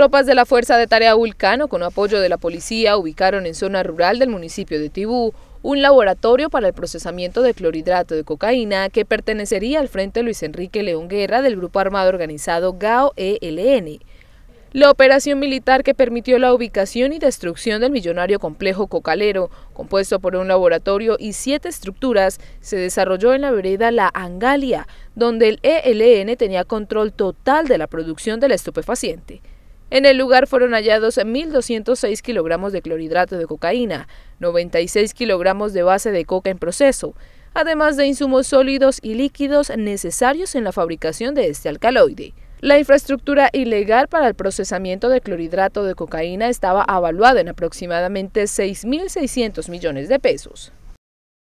Tropas de la Fuerza de Tarea Vulcano, con apoyo de la policía, ubicaron en zona rural del municipio de Tibú un laboratorio para el procesamiento de clorhidrato de cocaína que pertenecería al Frente Luis Enrique León Guerra del Grupo Armado Organizado GAO-ELN. La operación militar que permitió la ubicación y destrucción del millonario complejo cocalero, compuesto por un laboratorio y siete estructuras, se desarrolló en la vereda La Angalia, donde el ELN tenía control total de la producción del estupefaciente. En el lugar fueron hallados 1.206 kilogramos de clorhidrato de cocaína, 96 kilogramos de base de coca en proceso, además de insumos sólidos y líquidos necesarios en la fabricación de este alcaloide. La infraestructura ilegal para el procesamiento de clorhidrato de cocaína estaba avaluada en aproximadamente 6.600 millones de pesos.